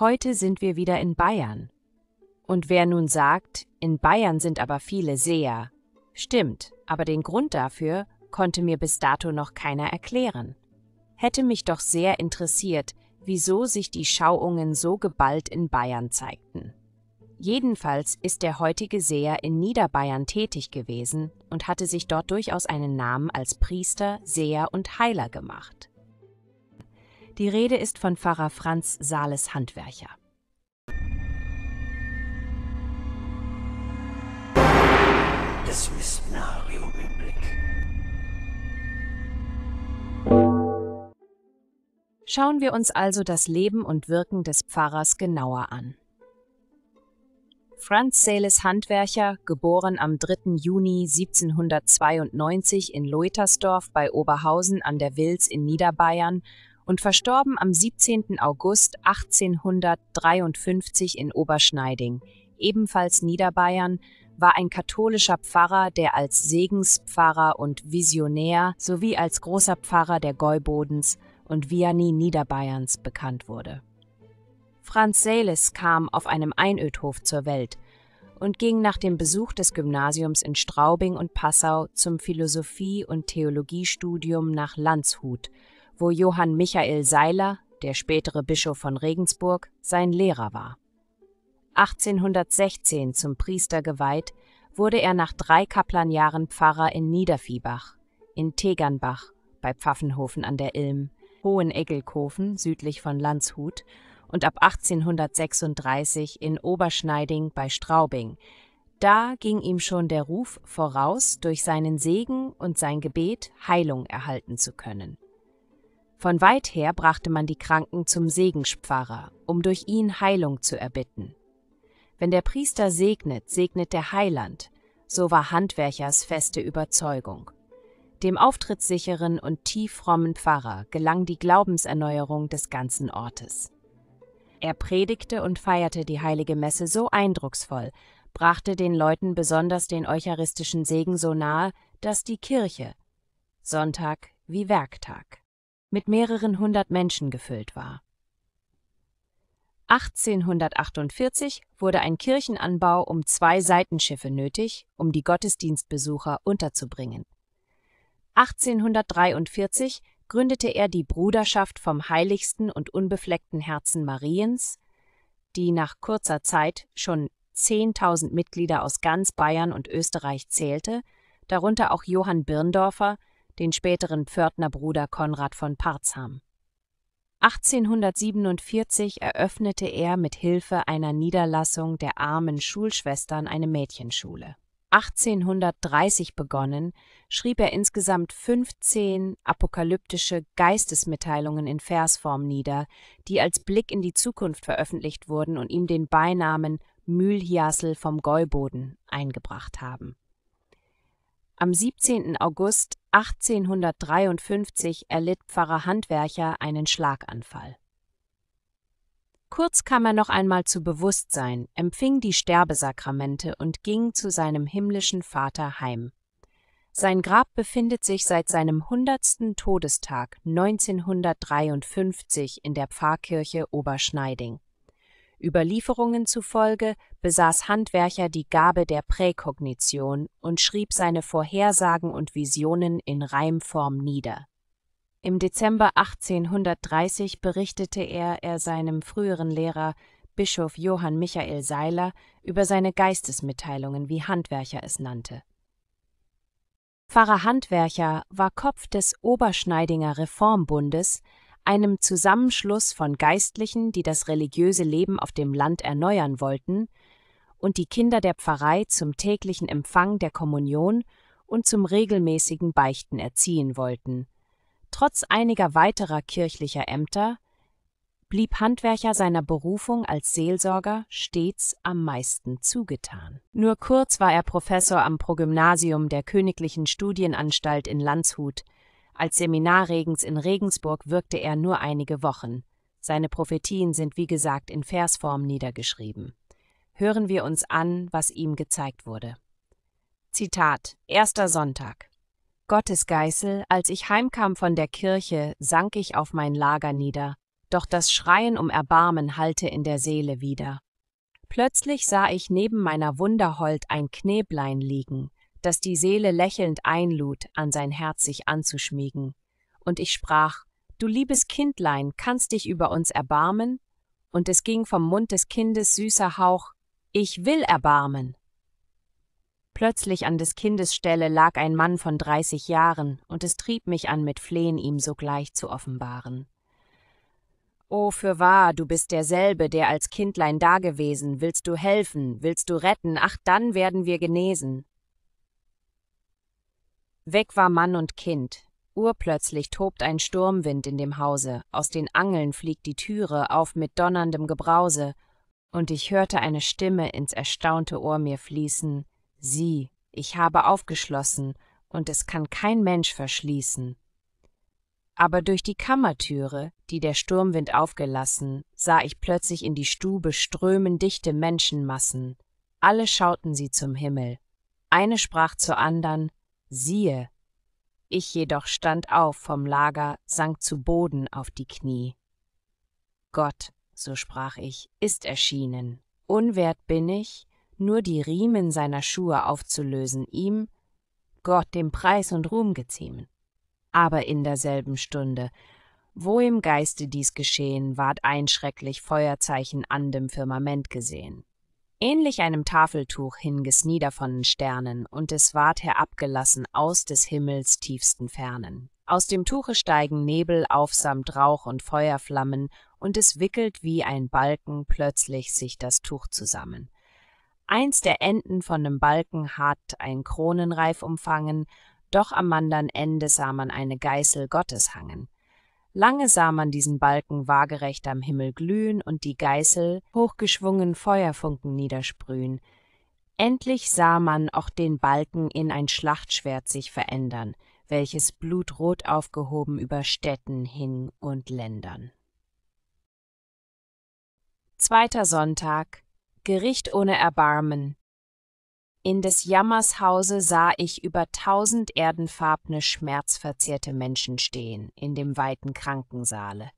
Heute sind wir wieder in Bayern. Und wer nun sagt, in Bayern sind aber viele Seher, stimmt, aber den Grund dafür konnte mir bis dato noch keiner erklären. Hätte mich doch sehr interessiert, wieso sich die Schauungen so geballt in Bayern zeigten. Jedenfalls ist der heutige Seher in Niederbayern tätig gewesen und hatte sich dort durchaus einen Namen als Priester, Seher und Heiler gemacht. Die Rede ist von Pfarrer Franz Sales Handwerker. Das Missionarium im Blick. Schauen wir uns also das Leben und Wirken des Pfarrers genauer an. Franz Sales Handwerker, geboren am 3. Juni 1792 in Leutersdorf bei Oberhausen an der Wils in Niederbayern, und verstorben am 17. August 1853 in Oberschneiding, ebenfalls Niederbayern, war ein katholischer Pfarrer, der als Segenspfarrer und Visionär sowie als großer Pfarrer der Gäubodens und Viani Niederbayerns bekannt wurde. Franz Seeles kam auf einem Einödhof zur Welt und ging nach dem Besuch des Gymnasiums in Straubing und Passau zum Philosophie- und Theologiestudium nach Landshut wo Johann Michael Seiler, der spätere Bischof von Regensburg, sein Lehrer war. 1816 zum Priester geweiht, wurde er nach drei Kaplanjahren Pfarrer in Niederviehbach, in Tegernbach bei Pfaffenhofen an der Ilm, Hoheneggelkofen südlich von Landshut und ab 1836 in Oberschneiding bei Straubing. Da ging ihm schon der Ruf voraus, durch seinen Segen und sein Gebet Heilung erhalten zu können. Von weit her brachte man die Kranken zum Segenspfarrer, um durch ihn Heilung zu erbitten. Wenn der Priester segnet, segnet der Heiland, so war Handwerchers feste Überzeugung. Dem auftrittssicheren und tief frommen Pfarrer gelang die Glaubenserneuerung des ganzen Ortes. Er predigte und feierte die heilige Messe so eindrucksvoll, brachte den Leuten besonders den eucharistischen Segen so nahe, dass die Kirche Sonntag wie Werktag mit mehreren hundert Menschen gefüllt war. 1848 wurde ein Kirchenanbau um zwei Seitenschiffe nötig, um die Gottesdienstbesucher unterzubringen. 1843 gründete er die Bruderschaft vom heiligsten und unbefleckten Herzen Mariens, die nach kurzer Zeit schon 10.000 Mitglieder aus ganz Bayern und Österreich zählte, darunter auch Johann Birndorfer, den späteren Pförtnerbruder Konrad von Parzham. 1847 eröffnete er mit Hilfe einer Niederlassung der armen Schulschwestern eine Mädchenschule. 1830 begonnen, schrieb er insgesamt 15 apokalyptische Geistesmitteilungen in Versform nieder, die als Blick in die Zukunft veröffentlicht wurden und ihm den Beinamen Mühlhiasel vom Gäuboden eingebracht haben. Am 17. August 1853 erlitt Pfarrer Handwercher einen Schlaganfall. Kurz kam er noch einmal zu Bewusstsein, empfing die Sterbesakramente und ging zu seinem himmlischen Vater heim. Sein Grab befindet sich seit seinem 100. Todestag 1953 in der Pfarrkirche Oberschneiding. Überlieferungen zufolge besaß Handwercher die Gabe der Präkognition und schrieb seine Vorhersagen und Visionen in Reimform nieder. Im Dezember 1830 berichtete er, er seinem früheren Lehrer Bischof Johann Michael Seiler über seine Geistesmitteilungen, wie Handwerker es nannte. Pfarrer Handwerker war Kopf des Oberschneidinger Reformbundes, einem Zusammenschluss von Geistlichen, die das religiöse Leben auf dem Land erneuern wollten, und die Kinder der Pfarrei zum täglichen Empfang der Kommunion und zum regelmäßigen Beichten erziehen wollten. Trotz einiger weiterer kirchlicher Ämter blieb Handwerker seiner Berufung als Seelsorger stets am meisten zugetan. Nur kurz war er Professor am Progymnasium der Königlichen Studienanstalt in Landshut, als Seminarregens in Regensburg wirkte er nur einige Wochen. Seine Prophetien sind wie gesagt in Versform niedergeschrieben. Hören wir uns an, was ihm gezeigt wurde. Zitat: Erster Sonntag. Gottes Geißel, als ich heimkam von der Kirche, sank ich auf mein Lager nieder, doch das Schreien um Erbarmen hallte in der Seele wieder. Plötzlich sah ich neben meiner Wunderhold ein Knäblein liegen, dass die Seele lächelnd einlud, an sein Herz sich anzuschmiegen. Und ich sprach, Du liebes Kindlein, kannst dich über uns erbarmen? Und es ging vom Mund des Kindes süßer Hauch, Ich will erbarmen. Plötzlich an des Kindes Stelle lag ein Mann von dreißig Jahren, und es trieb mich an, mit Flehen ihm sogleich zu offenbaren. O fürwahr, du bist derselbe, der als Kindlein dagewesen, willst du helfen, willst du retten, ach dann werden wir genesen. Weg war Mann und Kind. Urplötzlich tobt ein Sturmwind in dem Hause, aus den Angeln fliegt die Türe auf mit donnerndem Gebrause, und ich hörte eine Stimme ins erstaunte Ohr mir fließen, Sieh, ich habe aufgeschlossen, und es kann kein Mensch verschließen. Aber durch die Kammertüre, die der Sturmwind aufgelassen, sah ich plötzlich in die Stube strömen dichte Menschenmassen. Alle schauten sie zum Himmel. Eine sprach zur andern, Siehe, ich jedoch stand auf vom Lager, sank zu Boden auf die Knie. Gott, so sprach ich, ist erschienen. Unwert bin ich, nur die Riemen seiner Schuhe aufzulösen, ihm, Gott, dem Preis und Ruhm geziemen. Aber in derselben Stunde, wo im Geiste dies geschehen, ward ein schrecklich Feuerzeichen an dem Firmament gesehen ähnlich einem Tafeltuch hing es nieder von den Sternen, und es ward herabgelassen aus des Himmels tiefsten Fernen. Aus dem Tuche steigen Nebel auf samt Rauch und Feuerflammen, und es wickelt wie ein Balken plötzlich sich das Tuch zusammen. Eins der Enden von dem Balken hat ein Kronenreif umfangen, doch am andern Ende sah man eine Geißel Gottes hangen. Lange sah man diesen Balken waagerecht am Himmel glühen und die Geißel hochgeschwungen Feuerfunken niedersprühen. Endlich sah man auch den Balken in ein Schlachtschwert sich verändern, welches blutrot aufgehoben über Städten hing und Ländern. Zweiter Sonntag Gericht ohne Erbarmen in des Jammers Hause sah ich über tausend erdenfarbne, schmerzverzehrte Menschen stehen, in dem weiten Krankensaale.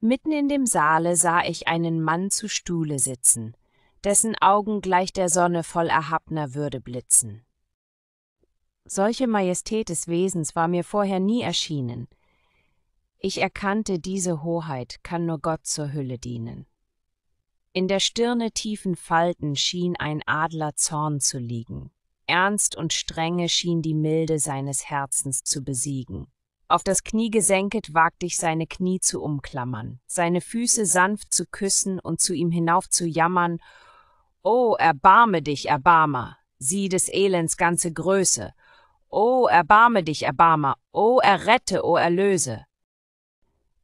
Mitten in dem Saale sah ich einen Mann zu Stuhle sitzen, dessen Augen gleich der Sonne voll erhabner Würde blitzen. Solche Majestät des Wesens war mir vorher nie erschienen. Ich erkannte, diese Hoheit kann nur Gott zur Hülle dienen. In der Stirne tiefen Falten schien ein Adler Zorn zu liegen. Ernst und Strenge schien die Milde seines Herzens zu besiegen. Auf das Knie gesenket wagte ich seine Knie zu umklammern, seine Füße sanft zu küssen und zu ihm hinauf zu jammern, O erbarme dich, Erbarmer, sieh des Elends ganze Größe, O erbarme dich, Erbarmer, O errette, O erlöse.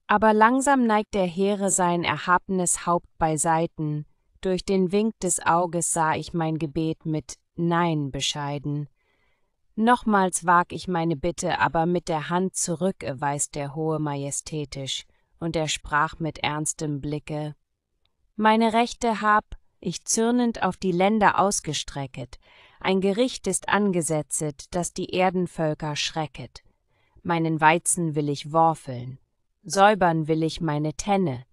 Aber langsam neigt der Heere sein erhabenes Haupt beiseiten, durch den Wink des Auges sah ich mein Gebet mit Nein bescheiden. Nochmals wag ich meine Bitte, aber mit der Hand zurück erweist der Hohe majestätisch, und er sprach mit ernstem Blicke. Meine Rechte hab ich zürnend auf die Länder ausgestrecket, ein Gericht ist angesetzet, das die Erdenvölker schrecket. Meinen Weizen will ich worfeln, Säubern will ich meine Tenne,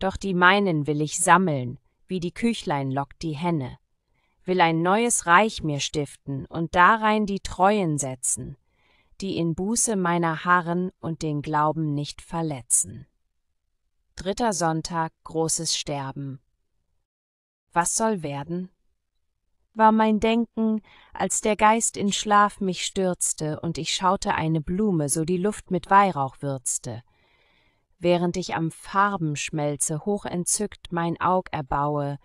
doch die meinen will ich sammeln, wie die Küchlein lockt die Henne. Will ein neues Reich mir stiften und darein die Treuen setzen, die in Buße meiner harren und den Glauben nicht verletzen. Dritter Sonntag, großes Sterben. Was soll werden? War mein Denken, als der Geist in Schlaf mich stürzte und ich schaute eine Blume, so die Luft mit Weihrauch würzte, während ich am Farbenschmelze hochentzückt mein Aug erbaue,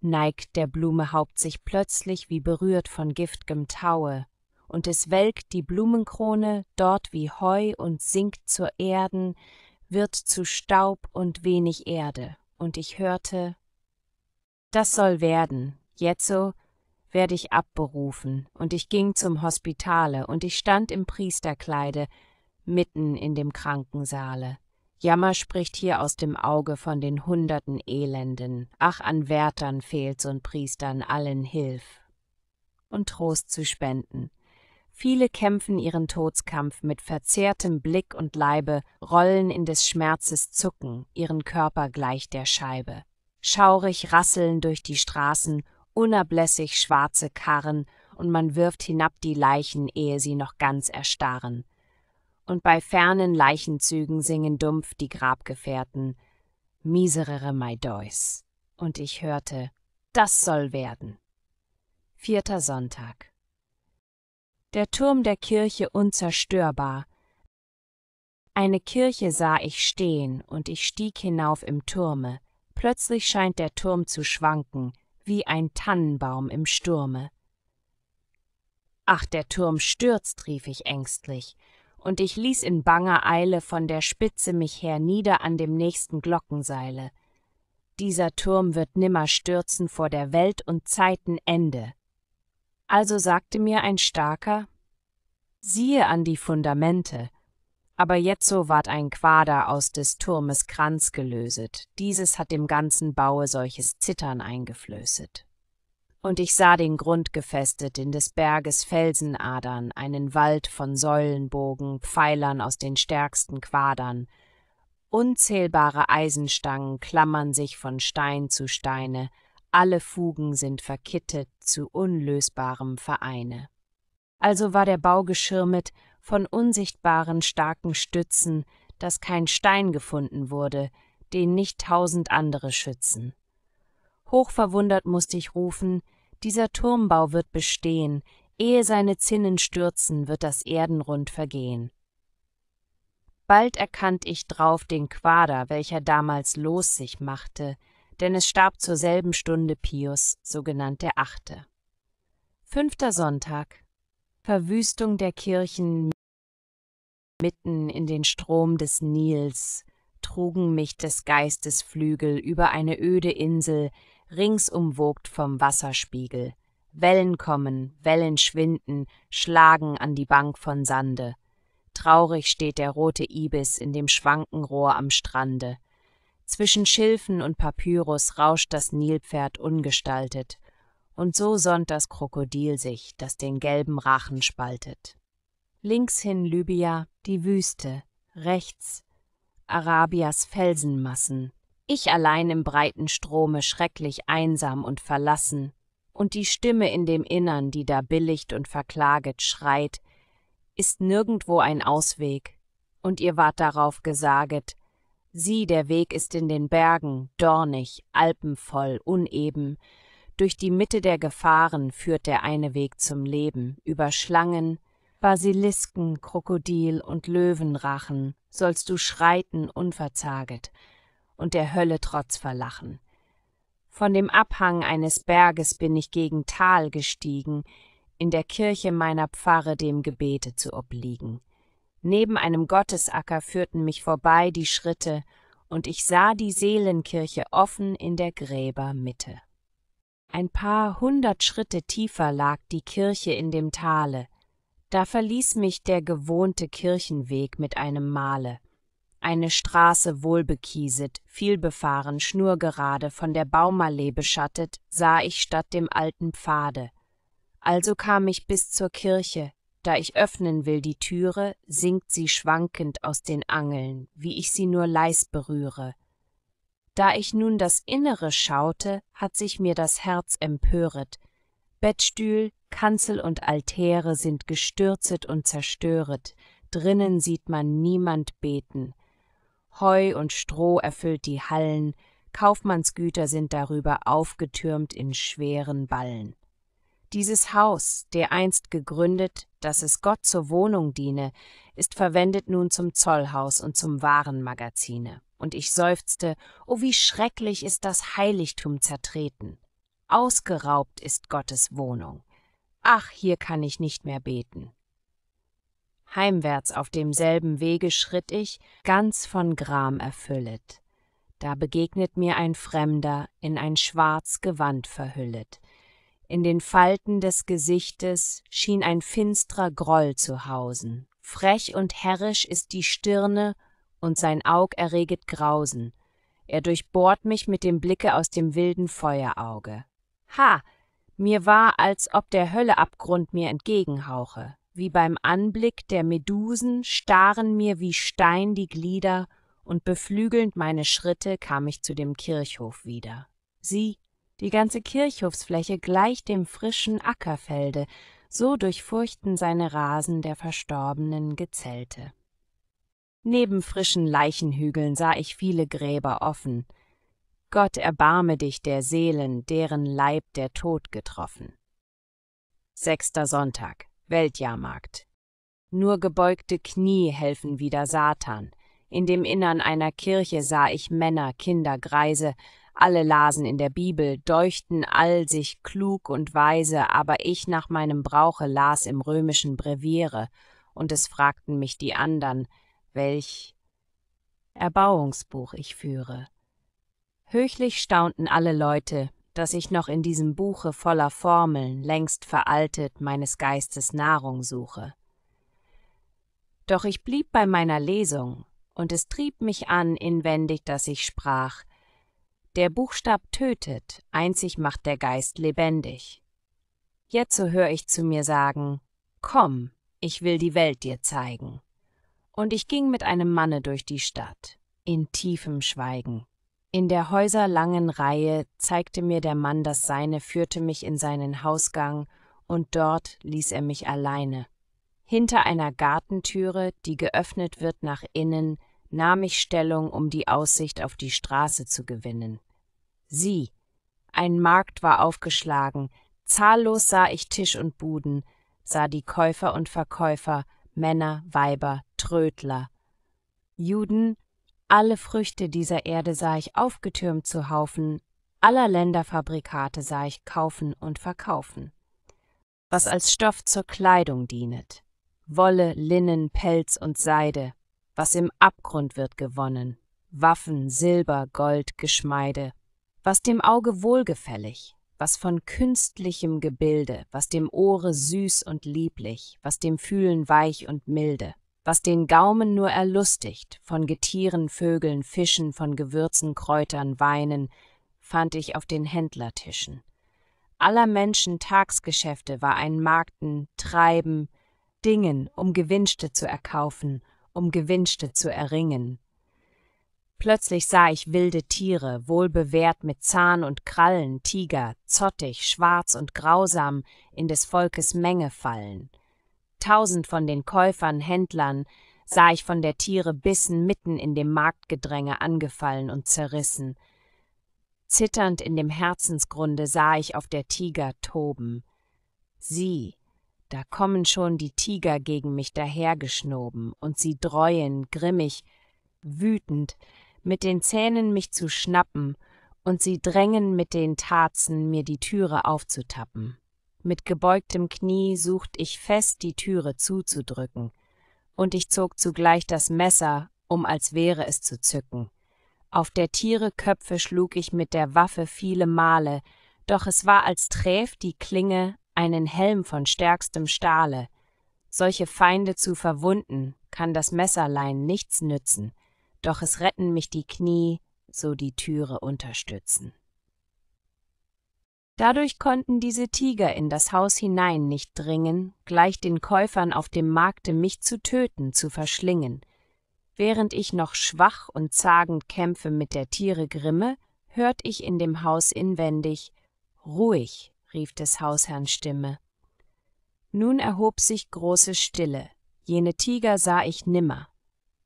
neigt der Blume Haupt sich plötzlich wie berührt von gift'gem Taue, und es welkt die Blumenkrone dort wie Heu und sinkt zur Erden, wird zu Staub und wenig Erde, und ich hörte, das soll werden, jetzo werde ich abberufen, und ich ging zum Hospitale, und ich stand im Priesterkleide, mitten in dem Krankensaale Jammer spricht hier aus dem Auge von den hunderten Elenden. Ach, an Wärtern fehlt's und Priestern allen Hilf. Und Trost zu spenden. Viele kämpfen ihren Todskampf mit verzerrtem Blick und Leibe, rollen in des Schmerzes Zucken, ihren Körper gleich der Scheibe. Schaurig rasseln durch die Straßen unablässig schwarze Karren, und man wirft hinab die Leichen, ehe sie noch ganz erstarren und bei fernen Leichenzügen singen dumpf die Grabgefährten Miserere mai deus. Und ich hörte, das soll werden. Vierter Sonntag. Der Turm der Kirche unzerstörbar. Eine Kirche sah ich stehen und ich stieg hinauf im Turme. Plötzlich scheint der Turm zu schwanken, wie ein Tannenbaum im Sturme. Ach, der Turm stürzt, rief ich ängstlich, und ich ließ in banger Eile von der Spitze mich her nieder an dem nächsten Glockenseile. Dieser Turm wird nimmer stürzen vor der Welt und Zeitenende. Also sagte mir ein Starker, siehe an die Fundamente, aber jetzo ward ein Quader aus des Turmes Kranz gelöset, dieses hat dem ganzen Baue solches Zittern eingeflößet und ich sah den Grund gefestet in des Berges Felsenadern, einen Wald von Säulenbogen, Pfeilern aus den stärksten Quadern. Unzählbare Eisenstangen klammern sich von Stein zu Steine, alle Fugen sind verkittet zu unlösbarem Vereine. Also war der Bau geschirmet von unsichtbaren starken Stützen, dass kein Stein gefunden wurde, den nicht tausend andere schützen. Hochverwundert mußte ich rufen, dieser Turmbau wird bestehen, ehe seine Zinnen stürzen, wird das Erdenrund vergehen. Bald erkannt ich drauf den Quader, welcher damals los sich machte, denn es starb zur selben Stunde Pius, sogenannt der Achte. Fünfter Sonntag. Verwüstung der Kirchen mitten in den Strom des Nils trugen mich des Geistes Flügel über eine öde Insel, ringsumwogt vom Wasserspiegel. Wellen kommen, Wellen schwinden, schlagen an die Bank von Sande. Traurig steht der rote Ibis in dem Schwankenrohr am Strande. Zwischen Schilfen und Papyrus rauscht das Nilpferd ungestaltet, und so sonnt das Krokodil sich, das den gelben Rachen spaltet. Links hin Libya, die Wüste, rechts Arabias Felsenmassen, ich allein im breiten Strome schrecklich einsam und verlassen, und die Stimme in dem Innern, die da billigt und verklaget, schreit, ist nirgendwo ein Ausweg, und ihr wart darauf gesaget, sieh, der Weg ist in den Bergen, dornig, alpenvoll, uneben, durch die Mitte der Gefahren führt der eine Weg zum Leben, über Schlangen, Basilisken, Krokodil und Löwenrachen sollst du schreiten unverzaget, und der Hölle Trotz verlachen. Von dem Abhang eines Berges bin ich gegen Tal gestiegen, in der Kirche meiner Pfarre dem Gebete zu obliegen. Neben einem Gottesacker führten mich vorbei die Schritte, und ich sah die Seelenkirche offen in der Gräbermitte. Ein paar hundert Schritte tiefer lag die Kirche in dem Tale, da verließ mich der gewohnte Kirchenweg mit einem Male eine Straße wohlbekieset, vielbefahren, schnurgerade, von der Baumallee beschattet, sah ich statt dem alten Pfade. Also kam ich bis zur Kirche, da ich öffnen will die Türe, sinkt sie schwankend aus den Angeln, wie ich sie nur leis berühre. Da ich nun das Innere schaute, hat sich mir das Herz empöret. Bettstühl, Kanzel und Altäre sind gestürzet und zerstöret, drinnen sieht man niemand beten. Heu und Stroh erfüllt die Hallen, Kaufmannsgüter sind darüber aufgetürmt in schweren Ballen. Dieses Haus, der einst gegründet, dass es Gott zur Wohnung diene, ist verwendet nun zum Zollhaus und zum Warenmagazine. Und ich seufzte, o oh, wie schrecklich ist das Heiligtum zertreten. Ausgeraubt ist Gottes Wohnung. Ach, hier kann ich nicht mehr beten. Heimwärts auf demselben Wege schritt ich, ganz von Gram erfüllet. Da begegnet mir ein Fremder, in ein schwarz Gewand verhüllet. In den Falten des Gesichtes schien ein finstrer Groll zu hausen. Frech und herrisch ist die Stirne, und sein Aug erreget Grausen. Er durchbohrt mich mit dem Blicke aus dem wilden Feuerauge. Ha! Mir war, als ob der Hölleabgrund mir entgegenhauche wie beim Anblick der Medusen starren mir wie Stein die Glieder, und beflügelnd meine Schritte kam ich zu dem Kirchhof wieder. Sieh, die ganze Kirchhofsfläche gleicht dem frischen Ackerfelde, so durchfurchten seine Rasen der verstorbenen Gezelte. Neben frischen Leichenhügeln sah ich viele Gräber offen. Gott erbarme dich der Seelen, deren Leib der Tod getroffen. Sechster Sonntag. Weltjahrmarkt. Nur gebeugte Knie helfen wieder Satan. In dem Innern einer Kirche sah ich Männer, Kinder, Greise, alle lasen in der Bibel, deuchten all sich klug und weise, aber ich nach meinem Brauche las im römischen Breviere, und es fragten mich die andern, welch Erbauungsbuch ich führe. Höchlich staunten alle Leute, dass ich noch in diesem Buche voller Formeln, längst veraltet, meines Geistes Nahrung suche. Doch ich blieb bei meiner Lesung, und es trieb mich an inwendig, dass ich sprach, der Buchstab tötet, einzig macht der Geist lebendig. Jetzo hör ich zu mir sagen, komm, ich will die Welt dir zeigen. Und ich ging mit einem Manne durch die Stadt, in tiefem Schweigen. In der häuserlangen Reihe zeigte mir der Mann das Seine, führte mich in seinen Hausgang, und dort ließ er mich alleine. Hinter einer Gartentüre, die geöffnet wird nach innen, nahm ich Stellung, um die Aussicht auf die Straße zu gewinnen. Sieh, ein Markt war aufgeschlagen, zahllos sah ich Tisch und Buden, sah die Käufer und Verkäufer, Männer, Weiber, Trödler. Juden, alle Früchte dieser Erde sah ich aufgetürmt zu Haufen, aller Länderfabrikate sah ich kaufen und verkaufen. Was als Stoff zur Kleidung dienet, Wolle, Linnen, Pelz und Seide, was im Abgrund wird gewonnen, Waffen, Silber, Gold, Geschmeide, was dem Auge wohlgefällig, was von künstlichem Gebilde, was dem Ohre süß und lieblich, was dem Fühlen weich und milde, was den Gaumen nur erlustigt, von Getieren, Vögeln, Fischen, von Gewürzen, Kräutern, Weinen, fand ich auf den Händlertischen. Aller Menschen Tagsgeschäfte war ein Markten, Treiben, Dingen, um Gewinste zu erkaufen, um Gewinste zu erringen. Plötzlich sah ich wilde Tiere, wohlbewehrt mit Zahn und Krallen, Tiger, zottig, schwarz und grausam, in des Volkes Menge fallen. Tausend von den Käufern, Händlern, sah ich von der Tiere bissen mitten in dem Marktgedränge angefallen und zerrissen. Zitternd in dem Herzensgrunde sah ich auf der Tiger toben. Sieh, da kommen schon die Tiger gegen mich dahergeschnoben, und sie dräuen, grimmig, wütend, mit den Zähnen mich zu schnappen, und sie drängen mit den Tarzen, mir die Türe aufzutappen. Mit gebeugtem Knie sucht ich fest, die Türe zuzudrücken, und ich zog zugleich das Messer, um als wäre es zu zücken. Auf der Tiere Köpfe schlug ich mit der Waffe viele Male, doch es war als träf die Klinge einen Helm von stärkstem Stahle. Solche Feinde zu verwunden, kann das Messerlein nichts nützen, doch es retten mich die Knie, so die Türe unterstützen. Dadurch konnten diese Tiger in das Haus hinein nicht dringen, gleich den Käufern auf dem Markte mich zu töten, zu verschlingen. Während ich noch schwach und zagend kämpfe mit der Tiere Grimme, hört ich in dem Haus inwendig Ruhig, rief des Hausherrn Stimme. Nun erhob sich große Stille, jene Tiger sah ich nimmer.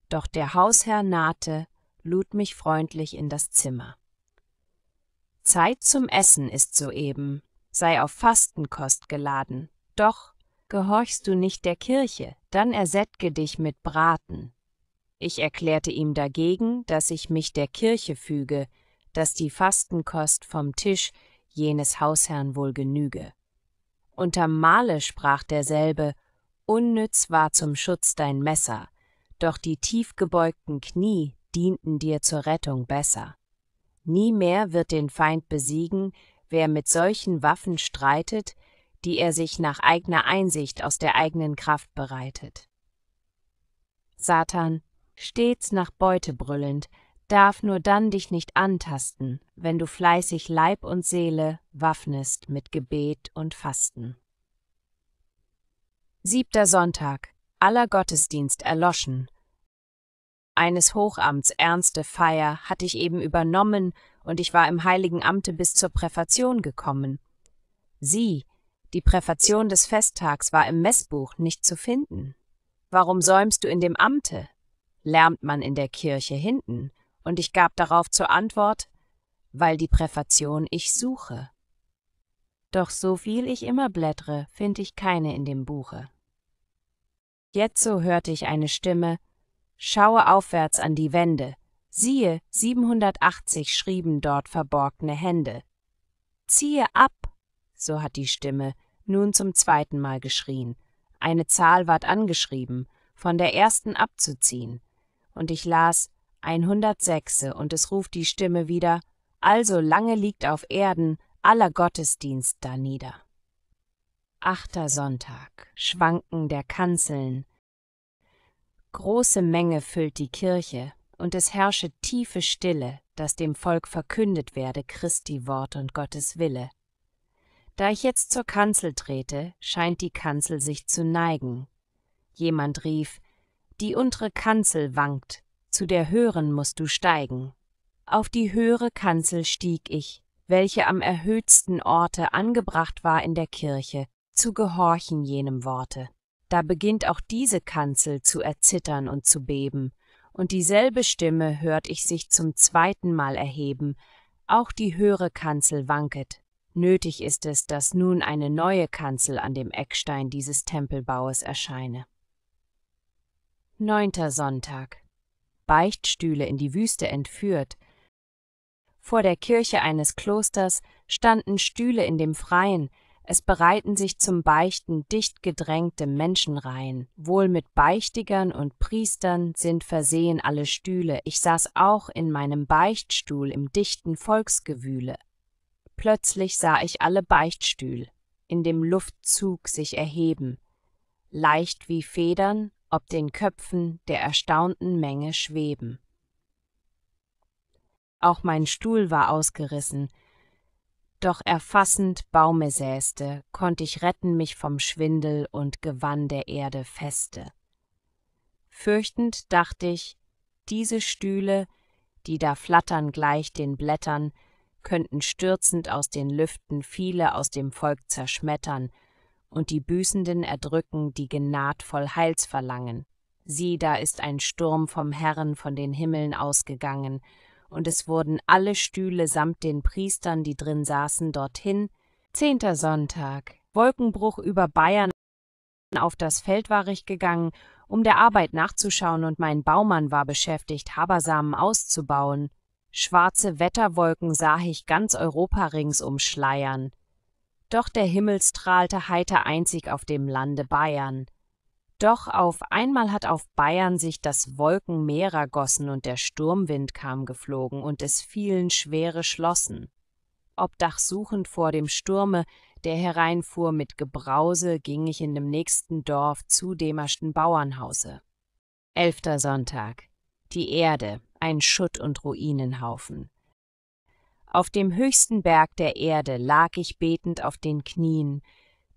Doch der Hausherr nahte, lud mich freundlich in das Zimmer. Zeit zum Essen ist soeben, sei auf Fastenkost geladen, doch gehorchst du nicht der Kirche, dann ersättge dich mit Braten. Ich erklärte ihm dagegen, dass ich mich der Kirche füge, dass die Fastenkost vom Tisch jenes Hausherrn wohl genüge. Unterm Male sprach derselbe, unnütz war zum Schutz dein Messer, doch die tiefgebeugten Knie dienten dir zur Rettung besser. Nie mehr wird den Feind besiegen, wer mit solchen Waffen streitet, die er sich nach eigener Einsicht aus der eigenen Kraft bereitet. Satan, stets nach Beute brüllend, darf nur dann dich nicht antasten, wenn du fleißig Leib und Seele waffnest mit Gebet und Fasten. Siebter Sonntag. Aller Gottesdienst erloschen eines Hochamts ernste Feier hatte ich eben übernommen und ich war im heiligen Amte bis zur Präfation gekommen. Sie, die Präfation des Festtags war im Messbuch nicht zu finden. Warum säumst du in dem Amte? lärmt man in der Kirche hinten, und ich gab darauf zur Antwort, weil die Präfation ich suche. Doch so viel ich immer blättre, finde ich keine in dem Buche. Jetzo so hörte ich eine Stimme, Schaue aufwärts an die Wände, siehe, 780 schrieben dort verborgene Hände. Ziehe ab, so hat die Stimme nun zum zweiten Mal geschrien. Eine Zahl ward angeschrieben, von der ersten abzuziehen. Und ich las 106 und es ruft die Stimme wieder, also lange liegt auf Erden aller Gottesdienst danieder. Achter Sonntag, Schwanken der Kanzeln, Große Menge füllt die Kirche, und es herrsche tiefe Stille, dass dem Volk verkündet werde Christi Wort und Gottes Wille. Da ich jetzt zur Kanzel trete, scheint die Kanzel sich zu neigen. Jemand rief, die untere Kanzel wankt, zu der höheren musst du steigen. Auf die höhere Kanzel stieg ich, welche am erhöhtsten Orte angebracht war in der Kirche, zu gehorchen jenem Worte. Da beginnt auch diese Kanzel zu erzittern und zu beben, und dieselbe Stimme hört ich sich zum zweiten Mal erheben, auch die höhere Kanzel wanket. Nötig ist es, dass nun eine neue Kanzel an dem Eckstein dieses Tempelbaues erscheine. Neunter Sonntag. Beichtstühle in die Wüste entführt. Vor der Kirche eines Klosters standen Stühle in dem Freien, es bereiten sich zum Beichten dicht gedrängte Menschenreihen. Wohl mit Beichtigern und Priestern sind versehen alle Stühle. Ich saß auch in meinem Beichtstuhl im dichten Volksgewühle. Plötzlich sah ich alle Beichtstühl in dem Luftzug sich erheben, leicht wie Federn ob den Köpfen der erstaunten Menge schweben. Auch mein Stuhl war ausgerissen, doch erfassend Baume säste, konnt ich retten mich vom Schwindel und gewann der Erde feste. Fürchtend dacht ich, diese Stühle, die da flattern gleich den Blättern, könnten stürzend aus den Lüften viele aus dem Volk zerschmettern und die Büßenden erdrücken, die genaht voll Heilsverlangen. Sieh, da ist ein Sturm vom Herren von den Himmeln ausgegangen und es wurden alle Stühle samt den Priestern, die drin saßen, dorthin. Zehnter Sonntag. Wolkenbruch über Bayern. Auf das Feld war ich gegangen, um der Arbeit nachzuschauen, und mein Baumann war beschäftigt, Habersamen auszubauen. Schwarze Wetterwolken sah ich ganz Europa ringsum schleiern. Doch der Himmel strahlte heiter einzig auf dem Lande Bayern. Doch auf einmal hat auf Bayern sich das Wolkenmeer ergossen und der Sturmwind kam geflogen und es fielen schwere Schlossen. Obdachsuchend vor dem Sturme, der hereinfuhr mit Gebrause, ging ich in dem nächsten Dorf zu demerschen Bauernhause. Elfter Sonntag. Die Erde, ein Schutt- und Ruinenhaufen. Auf dem höchsten Berg der Erde lag ich betend auf den Knien.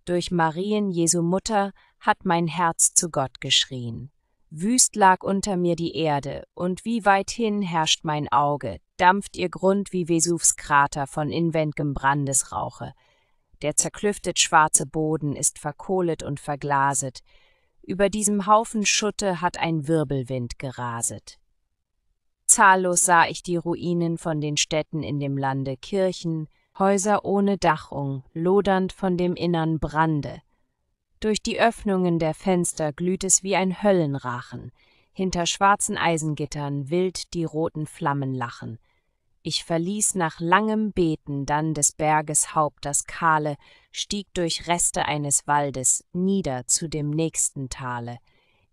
Durch Marien Jesu Mutter hat mein Herz zu Gott geschrien. Wüst lag unter mir die Erde, und wie weithin herrscht mein Auge, dampft ihr Grund wie Vesuvs Krater von inwendigem Brandesrauche. Der zerklüftet schwarze Boden ist verkohlet und verglaset, über diesem Haufen Schutte hat ein Wirbelwind geraset. Zahllos sah ich die Ruinen von den Städten in dem Lande, Kirchen, Häuser ohne Dachung, lodernd von dem innern Brande, durch die Öffnungen der Fenster glüht es wie ein Höllenrachen, hinter schwarzen Eisengittern wild die roten Flammen lachen. Ich verließ nach langem Beten dann des Berges Haupt das Kahle, stieg durch Reste eines Waldes nieder zu dem nächsten Tale.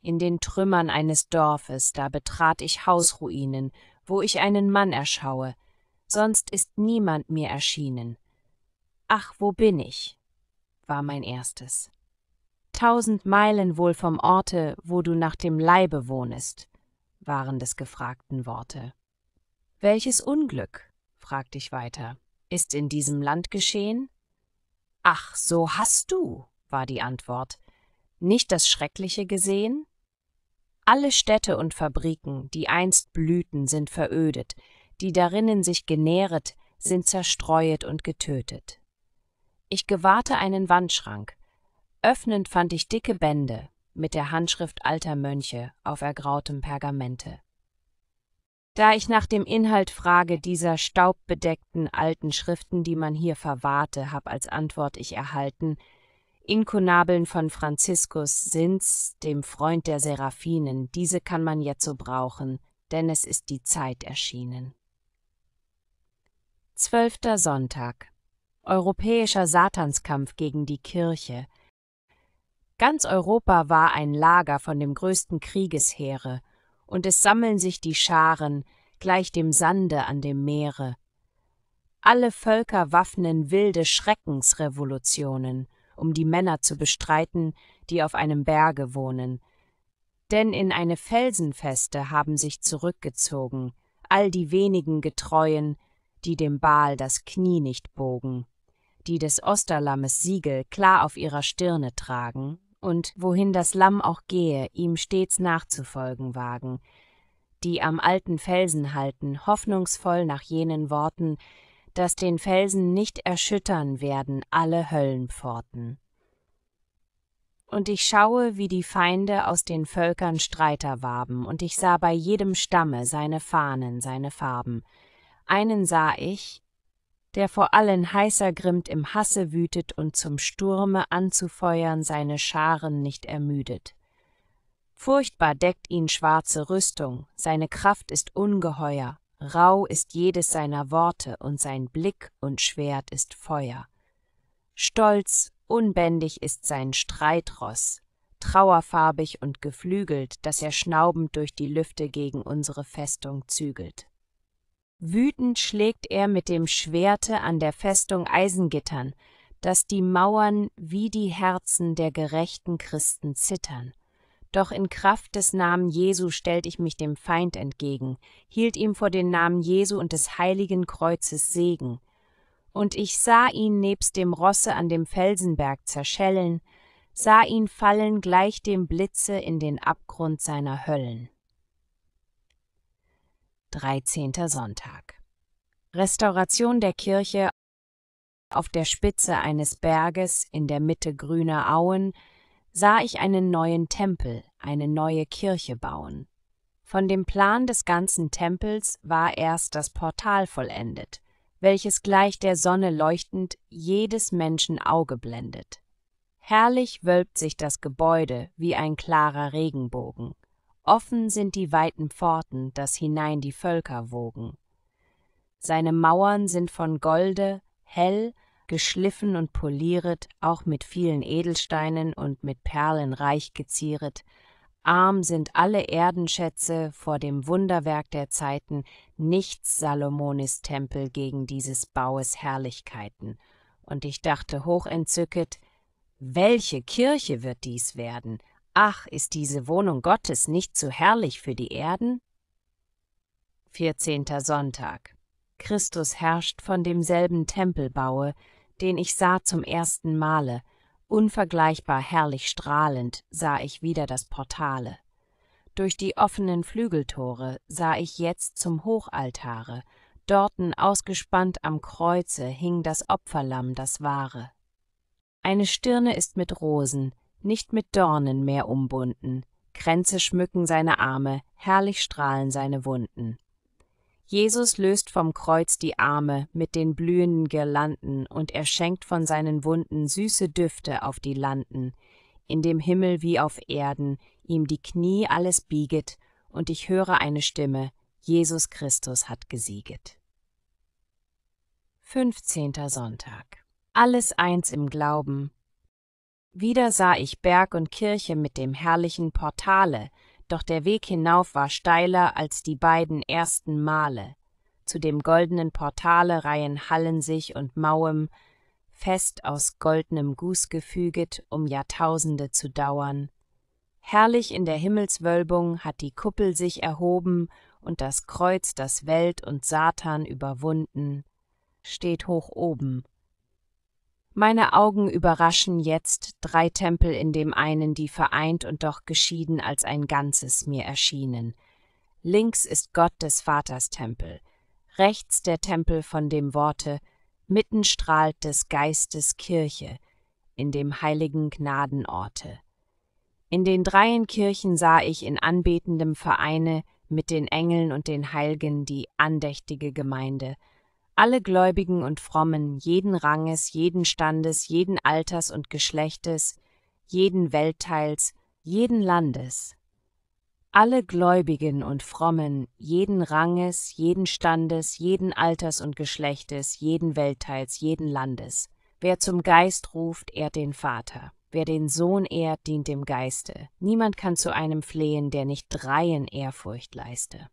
In den Trümmern eines Dorfes, da betrat ich Hausruinen, wo ich einen Mann erschaue, sonst ist niemand mir erschienen. Ach, wo bin ich? war mein erstes tausend Meilen wohl vom Orte, wo du nach dem Leibe wohnest, waren des Gefragten Worte. Welches Unglück, fragte ich weiter, ist in diesem Land geschehen? Ach, so hast du, war die Antwort, nicht das Schreckliche gesehen? Alle Städte und Fabriken, die einst blühten, sind verödet, die darinnen sich genähret, sind zerstreuet und getötet. Ich gewahrte einen Wandschrank, Öffnend fand ich dicke Bände mit der Handschrift alter Mönche auf ergrautem Pergamente. Da ich nach dem Inhalt frage dieser staubbedeckten alten Schriften, die man hier verwahrte, hab als Antwort ich erhalten, Inkunabeln von Franziskus sind's, dem Freund der Seraphinen, diese kann man jetzt so brauchen, denn es ist die Zeit erschienen. Zwölfter Sonntag Europäischer Satanskampf gegen die Kirche – Ganz Europa war ein Lager von dem größten Kriegesheere, und es sammeln sich die Scharen, gleich dem Sande an dem Meere. Alle Völker waffnen wilde Schreckensrevolutionen, um die Männer zu bestreiten, die auf einem Berge wohnen. Denn in eine Felsenfeste haben sich zurückgezogen, all die wenigen Getreuen, die dem Baal das Knie nicht bogen die des Osterlammes Siegel klar auf ihrer Stirne tragen und wohin das Lamm auch gehe, ihm stets nachzufolgen wagen, die am alten Felsen halten, hoffnungsvoll nach jenen Worten, dass den Felsen nicht erschüttern werden alle Höllenpforten. Und ich schaue, wie die Feinde aus den Völkern Streiter warben, und ich sah bei jedem Stamme seine Fahnen, seine Farben. Einen sah ich, der vor allen heißer heißergrimmt im Hasse wütet und zum Sturme anzufeuern seine Scharen nicht ermüdet. Furchtbar deckt ihn schwarze Rüstung, seine Kraft ist ungeheuer, rau ist jedes seiner Worte und sein Blick und Schwert ist Feuer. Stolz, unbändig ist sein Streitross, trauerfarbig und geflügelt, dass er schnaubend durch die Lüfte gegen unsere Festung zügelt. Wütend schlägt er mit dem Schwerte an der Festung Eisengittern, dass die Mauern wie die Herzen der gerechten Christen zittern. Doch in Kraft des Namen Jesu stellt ich mich dem Feind entgegen, hielt ihm vor den Namen Jesu und des heiligen Kreuzes Segen. Und ich sah ihn nebst dem Rosse an dem Felsenberg zerschellen, sah ihn fallen gleich dem Blitze in den Abgrund seiner Höllen. 13. Sonntag. Restauration der Kirche auf der Spitze eines Berges in der Mitte grüner Auen sah ich einen neuen Tempel, eine neue Kirche bauen. Von dem Plan des ganzen Tempels war erst das Portal vollendet, welches gleich der Sonne leuchtend jedes Menschen Auge blendet. Herrlich wölbt sich das Gebäude wie ein klarer Regenbogen. Offen sind die weiten Pforten, dass hinein die Völker wogen. Seine Mauern sind von Golde, hell, geschliffen und polieret, auch mit vielen Edelsteinen und mit Perlen reich gezieret. Arm sind alle Erdenschätze vor dem Wunderwerk der Zeiten, nichts Salomonis Tempel gegen dieses Baues Herrlichkeiten. Und ich dachte hochentzücket, welche Kirche wird dies werden? Ach, ist diese Wohnung Gottes nicht zu herrlich für die Erden? 14. Sonntag. Christus herrscht von demselben Tempelbaue, den ich sah zum ersten Male, unvergleichbar herrlich strahlend sah ich wieder das Portale. Durch die offenen Flügeltore sah ich jetzt zum Hochaltare, dorten ausgespannt am Kreuze hing das Opferlamm das wahre. Eine Stirne ist mit Rosen, nicht mit Dornen mehr umbunden, Kränze schmücken seine Arme, herrlich strahlen seine Wunden. Jesus löst vom Kreuz die Arme mit den blühenden Girlanden und er schenkt von seinen Wunden süße Düfte auf die Landen, in dem Himmel wie auf Erden, ihm die Knie alles bieget, und ich höre eine Stimme, Jesus Christus hat gesieget. 15. Sonntag. Alles eins im Glauben, wieder sah ich Berg und Kirche mit dem herrlichen Portale, doch der Weg hinauf war steiler als die beiden ersten Male. Zu dem goldenen Portale reihen Hallen sich und Mauem, fest aus goldnem Guß gefüget, um Jahrtausende zu dauern. Herrlich in der Himmelswölbung hat die Kuppel sich erhoben und das Kreuz das Welt und Satan überwunden, steht hoch oben meine Augen überraschen jetzt drei Tempel in dem einen, die vereint und doch geschieden als ein Ganzes mir erschienen. Links ist Gott des Vaters Tempel, rechts der Tempel von dem Worte, mitten strahlt des Geistes Kirche, in dem heiligen Gnadenorte. In den dreien Kirchen sah ich in anbetendem Vereine mit den Engeln und den Heiligen die andächtige Gemeinde, alle Gläubigen und Frommen jeden Ranges, jeden Standes, jeden Alters und Geschlechtes, jeden Weltteils, jeden Landes. Alle Gläubigen und Frommen jeden Ranges, jeden Standes, jeden Alters und Geschlechtes, jeden Weltteils, jeden Landes. Wer zum Geist ruft, ehrt den Vater. Wer den Sohn ehrt, dient dem Geiste. Niemand kann zu einem flehen, der nicht dreien Ehrfurcht leiste.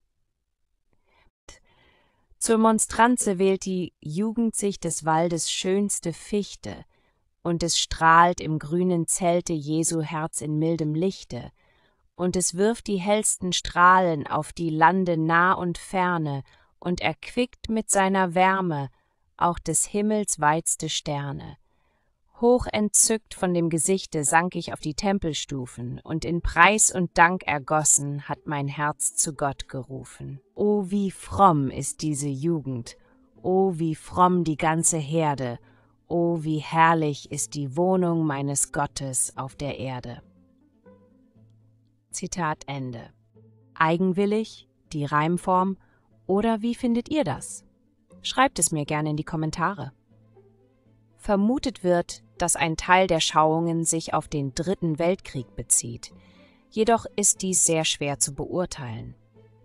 Zur Monstranze wählt die Jugend sich des Waldes schönste Fichte, und es strahlt im grünen Zelte Jesu Herz in mildem Lichte, und es wirft die hellsten Strahlen auf die Lande nah und ferne, und erquickt mit seiner Wärme auch des Himmels weitste Sterne. Hochentzückt von dem Gesichte sank ich auf die Tempelstufen, und in Preis und Dank ergossen hat mein Herz zu Gott gerufen. O wie fromm ist diese Jugend, o wie fromm die ganze Herde, o wie herrlich ist die Wohnung meines Gottes auf der Erde. Zitat Ende. Eigenwillig, die Reimform, oder wie findet ihr das? Schreibt es mir gerne in die Kommentare. Vermutet wird, dass ein Teil der Schauungen sich auf den Dritten Weltkrieg bezieht. Jedoch ist dies sehr schwer zu beurteilen.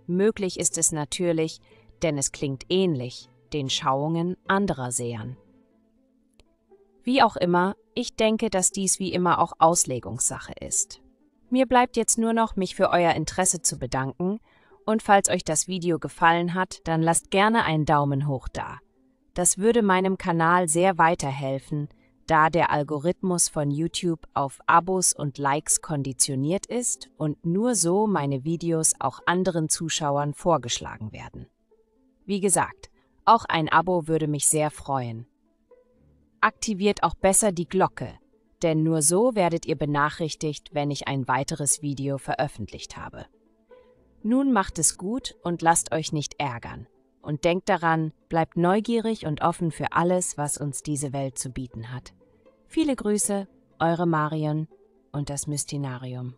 Möglich ist es natürlich, denn es klingt ähnlich, den Schauungen anderer Sehern. Wie auch immer, ich denke, dass dies wie immer auch Auslegungssache ist. Mir bleibt jetzt nur noch, mich für euer Interesse zu bedanken und falls euch das Video gefallen hat, dann lasst gerne einen Daumen hoch da. Das würde meinem Kanal sehr weiterhelfen, da der Algorithmus von YouTube auf Abos und Likes konditioniert ist und nur so meine Videos auch anderen Zuschauern vorgeschlagen werden. Wie gesagt, auch ein Abo würde mich sehr freuen. Aktiviert auch besser die Glocke, denn nur so werdet ihr benachrichtigt, wenn ich ein weiteres Video veröffentlicht habe. Nun macht es gut und lasst euch nicht ärgern. Und denkt daran, bleibt neugierig und offen für alles, was uns diese Welt zu bieten hat. Viele Grüße, eure Marion und das Mystinarium.